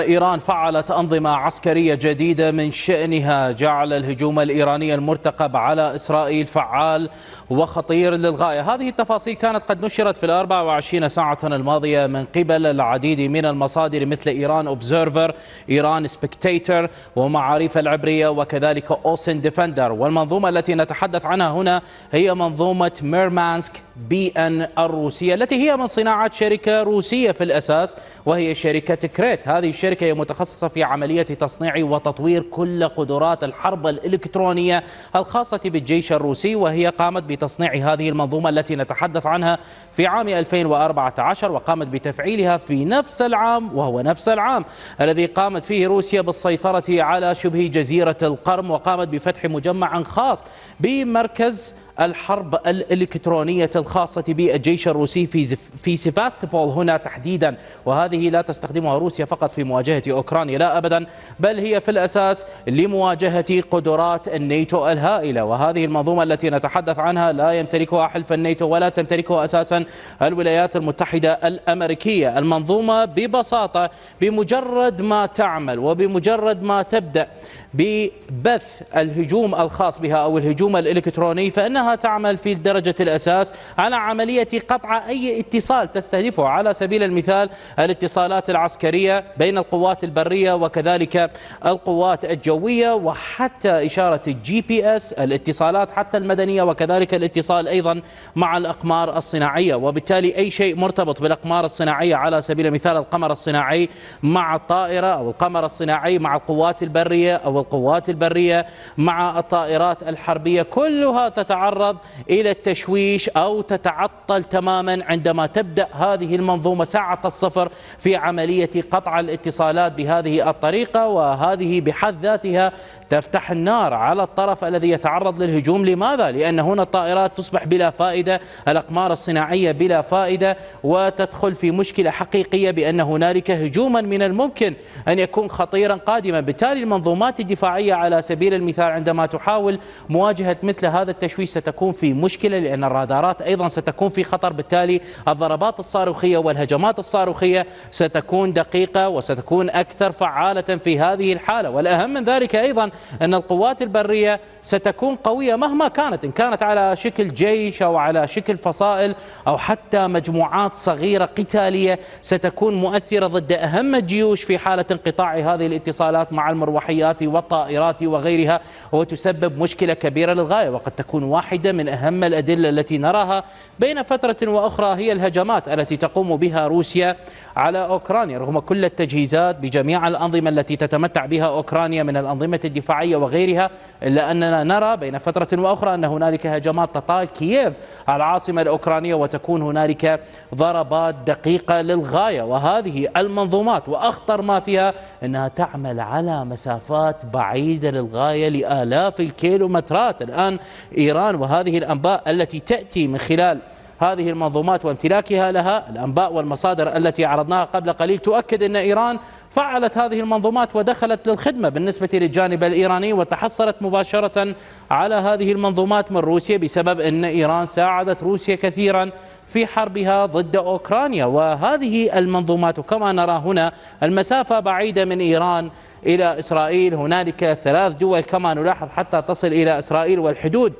إيران فعلت أنظمة عسكرية جديدة من شأنها جعل الهجوم الإيراني المرتقب على إسرائيل فعال وخطير للغاية هذه التفاصيل كانت قد نشرت في الأربع وعشرين ساعة الماضية من قبل العديد من المصادر مثل إيران أوبزيرفر إيران سبكتيتر ومعاريف العبرية وكذلك أوسن ديفندر والمنظومة التي نتحدث عنها هنا هي منظومة ميرمانسك بي أن الروسية التي هي من صناعة شركة روسية في الأساس وهي شركة كريت هذه شركة متخصصة في عملية تصنيع وتطوير كل قدرات الحرب الإلكترونية الخاصة بالجيش الروسي وهي قامت بتصنيع هذه المنظومة التي نتحدث عنها في عام 2014 وقامت بتفعيلها في نفس العام وهو نفس العام الذي قامت فيه روسيا بالسيطرة على شبه جزيرة القرم وقامت بفتح مجمع خاص بمركز الحرب الإلكترونية الخاصة بالجيش الروسي في في سيفاستوبول هنا تحديدا وهذه لا تستخدمها روسيا فقط في مواجهة أوكرانيا لا أبدا بل هي في الأساس لمواجهة قدرات الناتو الهائلة وهذه المنظومة التي نتحدث عنها لا يمتلكها حلف الناتو ولا تمتلكها أساسا الولايات المتحدة الأمريكية المنظومة ببساطة بمجرد ما تعمل وبمجرد ما تبدأ ببث الهجوم الخاص بها أو الهجوم الإلكتروني فإنها أنها تعمل في درجة الأساس على عملية قطع أي اتصال تستهدفه على سبيل المثال الاتصالات العسكرية بين القوات البرية وكذلك القوات الجوية وحتى إشارة الجي بي اس الاتصالات حتى المدنية وكذلك الاتصال أيضا مع الأقمار الصناعية وبالتالي أي شيء مرتبط بالأقمار الصناعية على سبيل المثال القمر الصناعي مع الطائرة أو القمر الصناعي مع القوات البرية أو القوات البرية مع الطائرات الحربية كلها تتعرض تتعرض إلى التشويش أو تتعطل تماما عندما تبدأ هذه المنظومة ساعة الصفر في عملية قطع الاتصالات بهذه الطريقة وهذه بحد ذاتها تفتح النار على الطرف الذي يتعرض للهجوم لماذا؟ لأن هنا الطائرات تصبح بلا فائدة الأقمار الصناعية بلا فائدة وتدخل في مشكلة حقيقية بأن هنالك هجوما من الممكن أن يكون خطيرا قادما بالتالي المنظومات الدفاعية على سبيل المثال عندما تحاول مواجهة مثل هذا التشويش ستكون في مشكلة لأن الرادارات أيضا ستكون في خطر بالتالي الضربات الصاروخية والهجمات الصاروخية ستكون دقيقة وستكون أكثر فعالة في هذه الحالة والأهم من ذلك أيضا أن القوات البرية ستكون قوية مهما كانت إن كانت على شكل جيش أو على شكل فصائل أو حتى مجموعات صغيرة قتالية ستكون مؤثرة ضد أهم الجيوش في حالة انقطاع هذه الاتصالات مع المروحيات والطائرات وغيرها وتسبب مشكلة كبيرة للغاية وقد تكون واحدة واحدة من أهم الأدلة التي نراها بين فترة وأخرى هي الهجمات التي تقوم بها روسيا على أوكرانيا رغم كل التجهيزات بجميع الأنظمة التي تتمتع بها أوكرانيا من الأنظمة الدفاعية وغيرها إلا أننا نرى بين فترة وأخرى أن هنالك هجمات تطال كييف على العاصمة الأوكرانية وتكون هنالك ضربات دقيقة للغاية وهذه المنظومات وأخطر ما فيها أنها تعمل على مسافات بعيدة للغاية لآلاف الكيلومترات الآن إيران وهذه الأنباء التي تأتي من خلال هذه المنظومات وامتلاكها لها الأنباء والمصادر التي عرضناها قبل قليل تؤكد أن إيران فعلت هذه المنظومات ودخلت للخدمة بالنسبة للجانب الإيراني وتحصلت مباشرة على هذه المنظومات من روسيا بسبب أن إيران ساعدت روسيا كثيرا في حربها ضد أوكرانيا وهذه المنظومات كما نرى هنا المسافة بعيدة من إيران إلى إسرائيل هنالك ثلاث دول كما نلاحظ حتى تصل إلى إسرائيل والحدود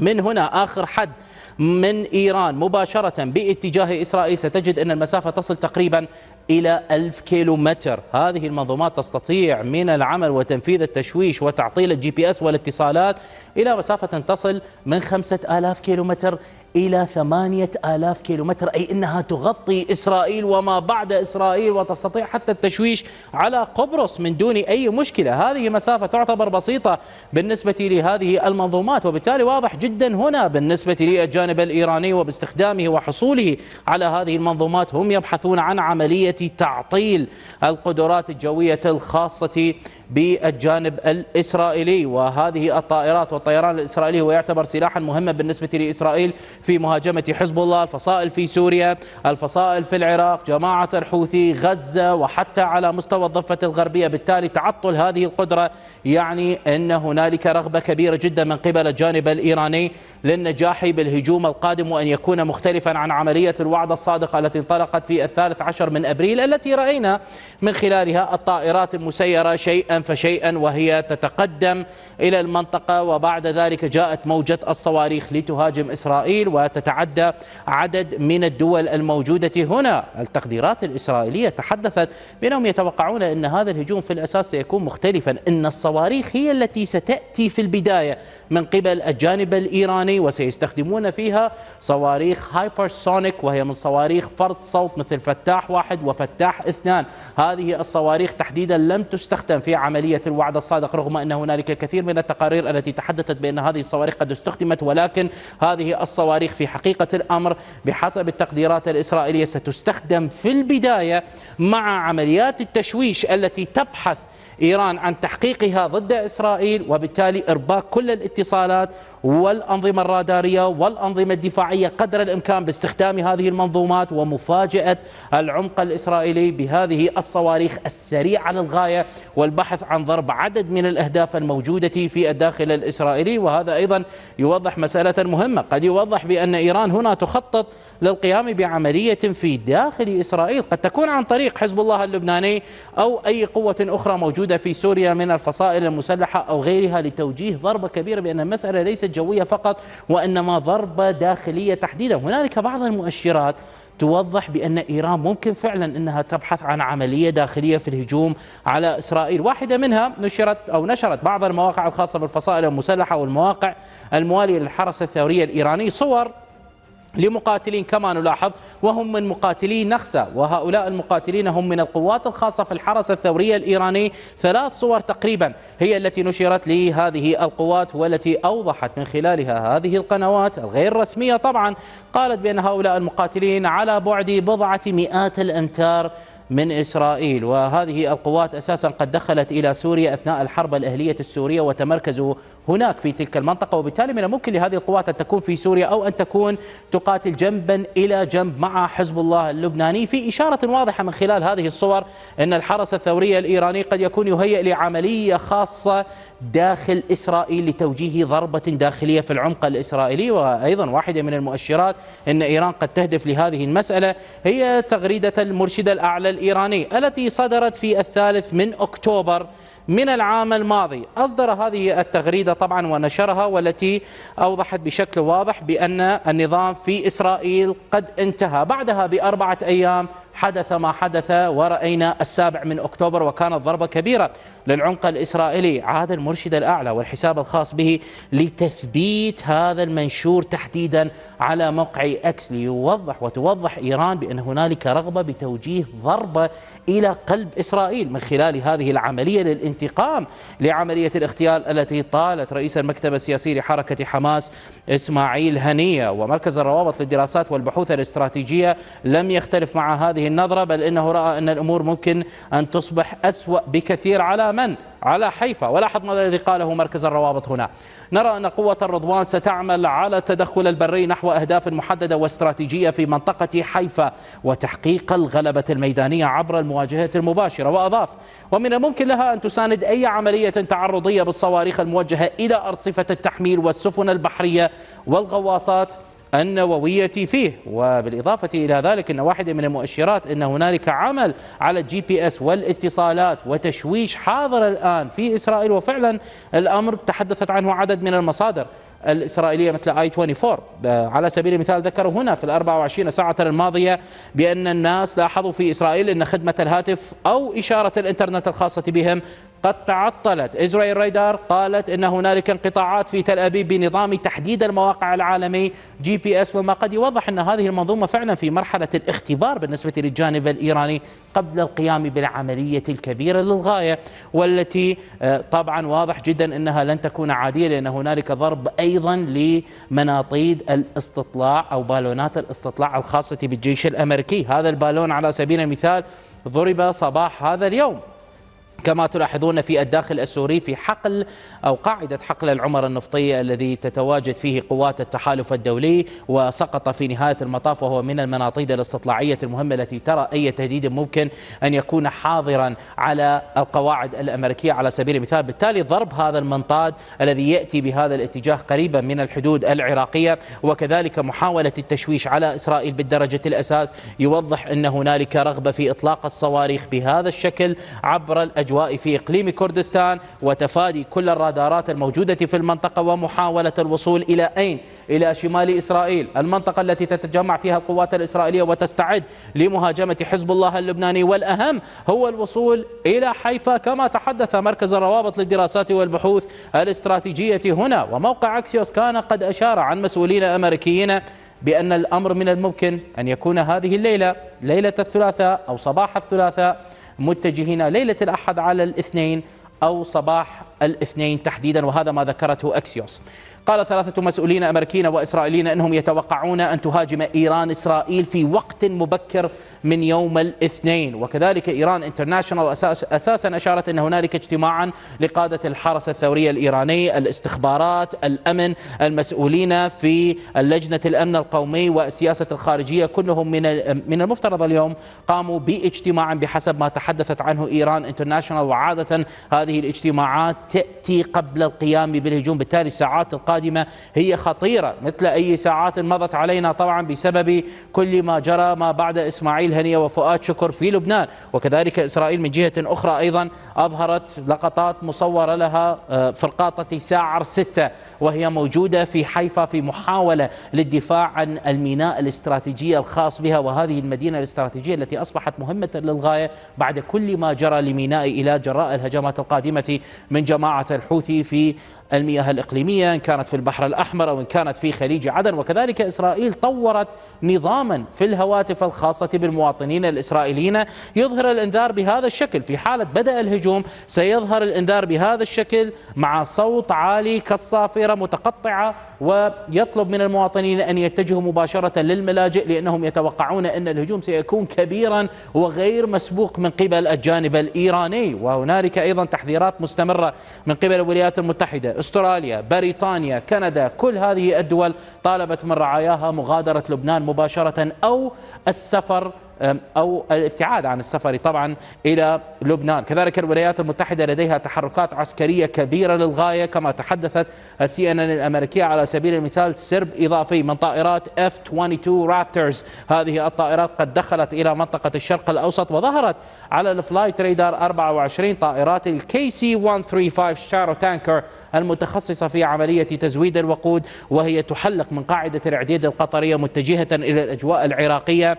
من هنا آخر حد من إيران مباشرة باتجاه إسرائيل ستجد أن المسافة تصل تقريبا إلى ألف كيلو متر هذه المنظومات تستطيع من العمل وتنفيذ التشويش وتعطيل الجي بي أس والاتصالات إلى مسافة تصل من خمسة آلاف كيلو متر إلى ثمانية آلاف متر أي أنها تغطي إسرائيل وما بعد إسرائيل وتستطيع حتى التشويش على قبرص من دون أي مشكلة هذه مسافة تعتبر بسيطة بالنسبة لهذه المنظومات وبالتالي واضح جدا هنا بالنسبة للجانب الإيراني وباستخدامه وحصوله على هذه المنظومات هم يبحثون عن عملية تعطيل القدرات الجوية الخاصة بالجانب الإسرائيلي وهذه الطائرات والطيران الإسرائيلي هو يعتبر سلاحا مهما بالنسبة لإسرائيل في مهاجمة حزب الله الفصائل في سوريا الفصائل في العراق جماعة الحوثي غزة وحتى على مستوى الضفة الغربية بالتالي تعطل هذه القدرة يعني أن هنالك رغبة كبيرة جدا من قبل الجانب الإيراني للنجاح بالهجوم القادم وأن يكون مختلفا عن عملية الوعد الصادقة التي انطلقت في الثالث عشر من أبريل التي رأينا من خلالها الطائرات المسيرة شيئا فشيئا وهي تتقدم إلى المنطقة وبعد ذلك جاءت موجة الصواريخ لتهاجم إسرائيل وتتعدى عدد من الدول الموجودة هنا التقديرات الإسرائيلية تحدثت بأنهم يتوقعون أن هذا الهجوم في الأساس سيكون مختلفا أن الصواريخ هي التي ستأتي في البداية من قبل الجانب الإيراني وسيستخدمون فيها صواريخ هايبرسونيك وهي من صواريخ فرط صوت مثل فتاح واحد وفتاح اثنان هذه الصواريخ تحديدا لم تستخدم في عملية الوعد الصادق رغم أن هنالك كثير من التقارير التي تحدثت بأن هذه الصواريخ قد استخدمت ولكن هذه الصواريخ في حقيقة الأمر بحسب التقديرات الإسرائيلية ستستخدم في البداية مع عمليات التشويش التي تبحث إيران عن تحقيقها ضد إسرائيل وبالتالي إرباك كل الاتصالات والأنظمة الرادارية والأنظمة الدفاعية قدر الإمكان باستخدام هذه المنظومات ومفاجأة العمق الإسرائيلي بهذه الصواريخ السريعة للغاية والبحث عن ضرب عدد من الأهداف الموجودة في الداخل الإسرائيلي وهذا أيضا يوضح مسألة مهمة قد يوضح بأن إيران هنا تخطط للقيام بعملية في داخل إسرائيل قد تكون عن طريق حزب الله اللبناني أو أي قوة أخرى موجودة الموجودة في سوريا من الفصائل المسلحة أو غيرها لتوجيه ضربة كبيرة بأن المسألة ليست جوية فقط وإنما ضربة داخلية تحديدا هنالك بعض المؤشرات توضح بأن إيران ممكن فعلا أنها تبحث عن عملية داخلية في الهجوم على إسرائيل واحدة منها نشرت أو نشرت بعض المواقع الخاصة بالفصائل المسلحة والمواقع الموالية للحرس الثوري الإيراني صور لمقاتلين كما نلاحظ وهم من مقاتلي نخسة وهؤلاء المقاتلين هم من القوات الخاصة في الحرس الثوري الإيراني ثلاث صور تقريبا هي التي نشرت لهذه القوات والتي أوضحت من خلالها هذه القنوات الغير رسمية طبعا قالت بأن هؤلاء المقاتلين على بعد بضعة مئات الأمتار من إسرائيل وهذه القوات أساسا قد دخلت إلى سوريا أثناء الحرب الأهلية السورية وتمركزوا هناك في تلك المنطقة وبالتالي من الممكن لهذه القوات أن تكون في سوريا أو أن تكون تقاتل جنبا إلى جنب مع حزب الله اللبناني في إشارة واضحة من خلال هذه الصور أن الحرس الثوري الإيراني قد يكون يهيئ لعملية خاصة داخل إسرائيل لتوجيه ضربة داخلية في العمق الإسرائيلي وأيضا واحدة من المؤشرات أن إيران قد تهدف لهذه المسألة هي تغريدة المرشد الأعلى الإيراني التي صدرت في الثالث من أكتوبر من العام الماضي أصدر هذه التغريدة طبعا ونشرها والتي أوضحت بشكل واضح بأن النظام في إسرائيل قد انتهى بعدها بأربعة أيام حدث ما حدث ورأينا السابع من أكتوبر وكانت ضربة كبيرة للعنق الإسرائيلي عاد المرشد الأعلى والحساب الخاص به لتثبيت هذا المنشور تحديدا على موقع أكس ليوضح وتوضح إيران بأن هنالك رغبة بتوجيه ضربة إلى قلب إسرائيل من خلال هذه العملية للانتقام لعملية الاغتيال التي طالت رئيس المكتب السياسي لحركة حماس إسماعيل هنية ومركز الروابط للدراسات والبحوث الاستراتيجية لم يختلف مع هذه النظرة بل إنه رأى أن الأمور ممكن أن تصبح أسوأ بكثير على من؟ على حيفا ولاحظ ما الذي قاله مركز الروابط هنا نرى أن قوة الرضوان ستعمل على التدخل البري نحو أهداف محددة واستراتيجية في منطقة حيفا وتحقيق الغلبة الميدانية عبر المواجهة المباشرة وأضاف ومن الممكن لها أن تساند أي عملية تعرضية بالصواريخ الموجهة إلى أرصفة التحميل والسفن البحرية والغواصات النووية فيه وبالإضافة إلى ذلك أن واحدة من المؤشرات أن هنالك عمل على الجي بي اس والاتصالات وتشويش حاضر الآن في إسرائيل وفعلا الأمر تحدثت عنه عدد من المصادر الإسرائيلية مثل آي 24 على سبيل المثال ذكروا هنا في ال 24 ساعة الماضية بأن الناس لاحظوا في إسرائيل أن خدمة الهاتف أو إشارة الإنترنت الخاصة بهم قد تعطلت إسرائيل رايدار قالت أن هنالك انقطاعات في تل أبيب بنظام تحديد المواقع العالمي جي بي اس وما قد يوضح أن هذه المنظومة فعلا في مرحلة الاختبار بالنسبة للجانب الإيراني قبل القيام بالعملية الكبيرة للغاية والتي آه، طبعا واضح جدا أنها لن تكون عادية لأن هنالك ضرب أي أيضا لمناطيد الاستطلاع أو بالونات الاستطلاع الخاصة بالجيش الأمريكي هذا البالون على سبيل المثال ضرب صباح هذا اليوم كما تلاحظون في الداخل السوري في حقل أو قاعدة حقل العمر النفطية الذي تتواجد فيه قوات التحالف الدولي وسقط في نهاية المطاف وهو من المناطيد الاستطلاعية المهمة التي ترى أي تهديد ممكن أن يكون حاضرا على القواعد الأمريكية على سبيل المثال بالتالي ضرب هذا المنطاد الذي يأتي بهذا الاتجاه قريبا من الحدود العراقية وكذلك محاولة التشويش على إسرائيل بالدرجة الأساس يوضح أن هنالك رغبة في إطلاق الصواريخ بهذا الشكل عبر الأجواء الأجواء في إقليم كردستان وتفادي كل الرادارات الموجودة في المنطقة ومحاولة الوصول إلى أين؟ إلى شمال إسرائيل المنطقة التي تتجمع فيها القوات الإسرائيلية وتستعد لمهاجمة حزب الله اللبناني والأهم هو الوصول إلى حيفا كما تحدث مركز الروابط للدراسات والبحوث الاستراتيجية هنا وموقع أكسيوس كان قد أشار عن مسؤولين أمريكيين بأن الأمر من الممكن أن يكون هذه الليلة ليلة الثلاثاء أو صباح الثلاثاء متجهين ليلة الأحد على الاثنين أو صباح الاثنين تحديدا وهذا ما ذكرته أكسيوس قال ثلاثة مسؤولين أمريكيين وإسرائيليين أنهم يتوقعون أن تهاجم إيران إسرائيل في وقت مبكر من يوم الاثنين وكذلك إيران انترناشونال أساسا أشارت أن هنالك اجتماعا لقادة الحرس الثوري الإيراني الاستخبارات الأمن المسؤولين في اللجنة الأمن القومي والسياسة الخارجية كلهم من من المفترض اليوم قاموا باجتماع بحسب ما تحدثت عنه إيران انترناشونال وعادة هذه الاجتماعات تأتي قبل القيام بالهجوم بالتالي ساعات القادمة القادمة هي خطيرة مثل أي ساعات مضت علينا طبعا بسبب كل ما جرى ما بعد إسماعيل هنية وفؤاد شكر في لبنان وكذلك إسرائيل من جهة أخرى أيضا أظهرت لقطات مصورة لها آه، فرقاطة ساعر 6 وهي موجودة في حيفا في محاولة للدفاع عن الميناء الاستراتيجي الخاص بها وهذه المدينة الاستراتيجية التي أصبحت مهمة للغاية بعد كل ما جرى لميناء إلى جراء الهجمات القادمة من جماعة الحوثي في المياه الإقليمية إن كانت في البحر الأحمر أو إن كانت في خليج عدن وكذلك إسرائيل طورت نظاما في الهواتف الخاصة بالمواطنين الإسرائيليين يظهر الإنذار بهذا الشكل في حالة بدأ الهجوم سيظهر الإنذار بهذا الشكل مع صوت عالي كالصافرة متقطعة ويطلب من المواطنين أن يتجهوا مباشرة للملاجئ لأنهم يتوقعون أن الهجوم سيكون كبيرا وغير مسبوق من قبل الجانب الإيراني وهنالك أيضا تحذيرات مستمرة من قبل الولايات المتحدة استراليا بريطانيا كندا كل هذه الدول طالبت من رعاياها مغادرة لبنان مباشرة أو السفر أو الابتعاد عن السفر طبعا إلى لبنان كذلك الولايات المتحدة لديها تحركات عسكرية كبيرة للغاية كما تحدثت السي ان ان الأمريكية على سبيل المثال سرب إضافي من طائرات F-22 رابترز هذه الطائرات قد دخلت إلى منطقة الشرق الأوسط وظهرت على الفلايت ريدار 24 طائرات الكي سي 135 شارو تانكر المتخصصة في عملية تزويد الوقود وهي تحلق من قاعدة الإعداد القطرية متجهة إلى الأجواء العراقية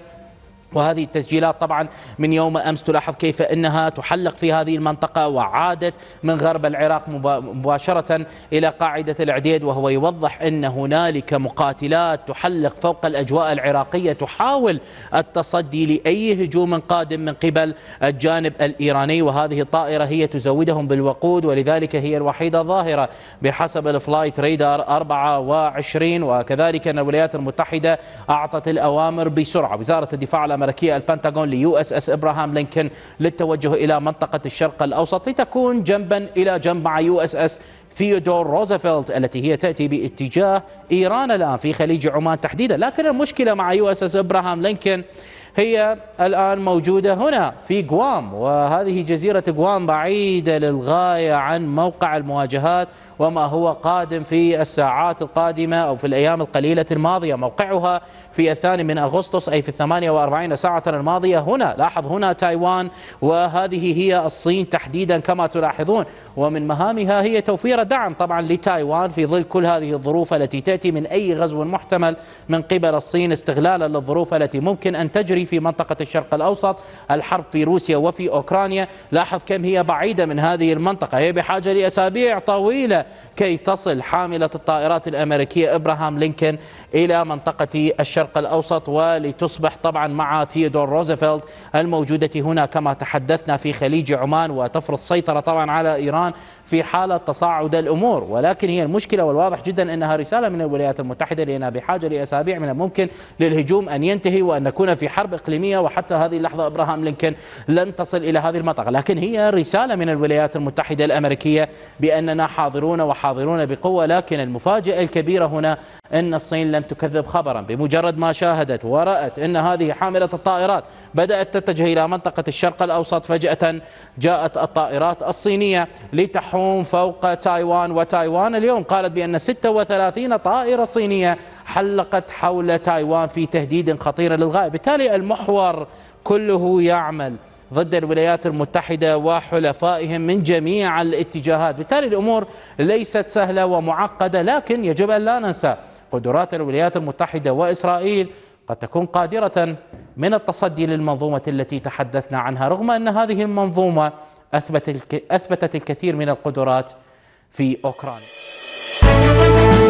وهذه التسجيلات طبعا من يوم امس تلاحظ كيف انها تحلق في هذه المنطقه وعادت من غرب العراق مباشره الى قاعده العديد وهو يوضح ان هنالك مقاتلات تحلق فوق الاجواء العراقيه تحاول التصدي لاي هجوم قادم من قبل الجانب الايراني وهذه الطائره هي تزودهم بالوقود ولذلك هي الوحيده الظاهره بحسب الفلايت ريدار 24 وكذلك ان الولايات المتحده اعطت الاوامر بسرعه وزاره الدفاع الأمريكية البنتاغون ليو اس اس إبراهام لينكن للتوجه إلى منطقة الشرق الأوسط لتكون جنبا إلى جنب مع يو اس اس ثيودور روزفلت التي هي تأتي باتجاه إيران الآن في خليج عمان تحديدا لكن المشكلة مع يو اس اس إبراهام لينكن هي الآن موجودة هنا في غوام وهذه جزيرة غوام بعيدة للغاية عن موقع المواجهات وما هو قادم في الساعات القادمة أو في الأيام القليلة الماضية موقعها في الثاني من أغسطس أي في الثمانية وأربعين ساعة الماضية هنا لاحظ هنا تايوان وهذه هي الصين تحديدا كما تلاحظون ومن مهامها هي توفير دعم طبعا لتايوان في ظل كل هذه الظروف التي تأتي من أي غزو محتمل من قبل الصين استغلالا للظروف التي ممكن أن تجري في منطقة الشرق الأوسط الحرب في روسيا وفي أوكرانيا لاحظ كم هي بعيدة من هذه المنطقة هي بحاجة لأسابيع طويلة كي تصل حاملة الطائرات الأمريكية إبراهام لينكولن إلى منطقة الشرق الأوسط ولتصبح طبعا مع ثيودور روزفلت الموجودة هنا كما تحدثنا في خليج عمان وتفرض سيطرة طبعا على إيران في حالة تصاعد الأمور ولكن هي المشكلة والواضح جدا أنها رسالة من الولايات المتحدة لأنها بحاجة لأسابيع من الممكن للهجوم أن ينتهي وأن نكون في حرب إقليمية وحتى هذه اللحظة إبراهام لينكولن لن تصل إلى هذه المنطقة لكن هي رسالة من الولايات المتحدة الأمريكية بأننا حاضرون وحاضرون بقوة لكن المفاجأة الكبيرة هنا أن الصين لم تكذب خبرا بمجرد ما شاهدت ورأت أن هذه حاملة الطائرات بدأت تتجه إلى منطقة الشرق الأوسط فجأة جاءت الطائرات الصينية لتحوم فوق تايوان وتايوان اليوم قالت بأن 36 طائرة صينية حلقت حول تايوان في تهديد خطير للغاية بالتالي المحور كله يعمل ضد الولايات المتحدة وحلفائهم من جميع الاتجاهات بالتالي الأمور ليست سهلة ومعقدة لكن يجب أن لا ننسى قدرات الولايات المتحدة وإسرائيل قد تكون قادرة من التصدي للمنظومة التي تحدثنا عنها رغم أن هذه المنظومة أثبتت الكثير من القدرات في أوكرانيا